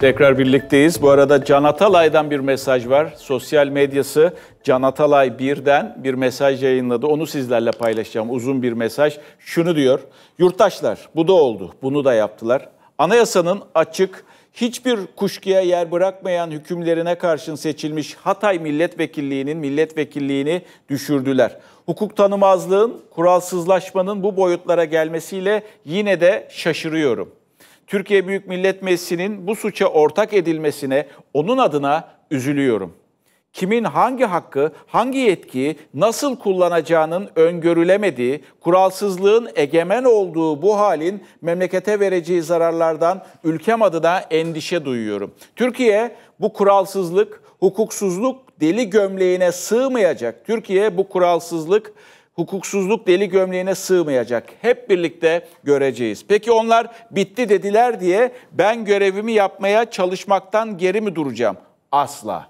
Tekrar birlikteyiz. Bu arada Can Atalay'dan bir mesaj var. Sosyal medyası Can Atalay birden bir mesaj yayınladı. Onu sizlerle paylaşacağım. Uzun bir mesaj. Şunu diyor. Yurttaşlar bu da oldu. Bunu da yaptılar. Anayasanın açık, hiçbir kuşkuya yer bırakmayan hükümlerine karşın seçilmiş Hatay milletvekilliğinin milletvekilliğini düşürdüler. Hukuk tanımazlığın, kuralsızlaşmanın bu boyutlara gelmesiyle yine de şaşırıyorum. Türkiye Büyük Millet Meclisi'nin bu suça ortak edilmesine onun adına üzülüyorum. Kimin hangi hakkı, hangi yetkiyi nasıl kullanacağının öngörülemediği, kuralsızlığın egemen olduğu bu halin memlekete vereceği zararlardan ülkem adına endişe duyuyorum. Türkiye bu kuralsızlık, hukuksuzluk deli gömleğine sığmayacak. Türkiye bu kuralsızlık hukuksuzluk deli gömleğine sığmayacak. Hep birlikte göreceğiz. Peki onlar bitti dediler diye ben görevimi yapmaya çalışmaktan geri mi duracağım? Asla.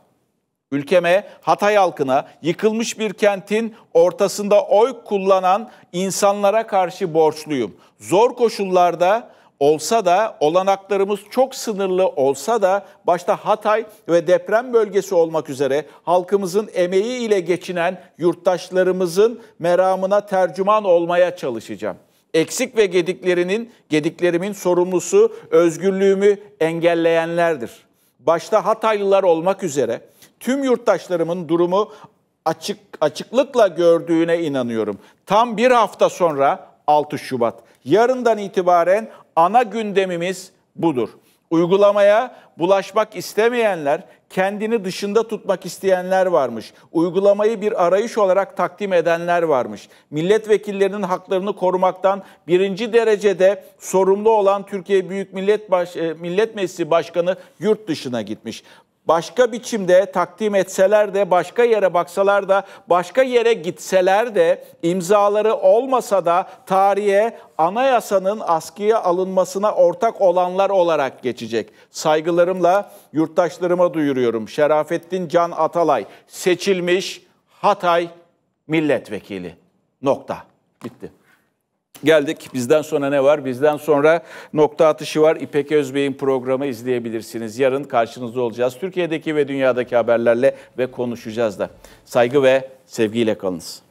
Ülkeme, Hatay halkına, yıkılmış bir kentin ortasında oy kullanan insanlara karşı borçluyum. Zor koşullarda olsa da olanaklarımız çok sınırlı olsa da başta Hatay ve deprem bölgesi olmak üzere halkımızın emeği ile geçinen yurttaşlarımızın meramına tercüman olmaya çalışacağım. Eksik ve gediklerinin, gediklerimin sorumlusu özgürlüğümü engelleyenlerdir. Başta Hataylılar olmak üzere tüm yurttaşlarımın durumu açık açıklıkla gördüğüne inanıyorum. Tam bir hafta sonra 6 Şubat. Yarından itibaren ana gündemimiz budur. Uygulamaya bulaşmak istemeyenler, kendini dışında tutmak isteyenler varmış. Uygulamayı bir arayış olarak takdim edenler varmış. Milletvekillerinin haklarını korumaktan birinci derecede sorumlu olan Türkiye Büyük Millet, Baş, e, Millet Meclisi Başkanı yurt dışına gitmiş başka biçimde takdim etseler de, başka yere baksalar da, başka yere gitseler de, imzaları olmasa da tarihe anayasanın askıya alınmasına ortak olanlar olarak geçecek. Saygılarımla yurttaşlarıma duyuruyorum. Şerafettin Can Atalay, seçilmiş Hatay milletvekili. Nokta. Bitti. Geldik bizden sonra ne var? Bizden sonra nokta atışı var. İpek Özbey'in programı izleyebilirsiniz. Yarın karşınızda olacağız. Türkiye'deki ve dünyadaki haberlerle ve konuşacağız da. Saygı ve sevgiyle kalınız.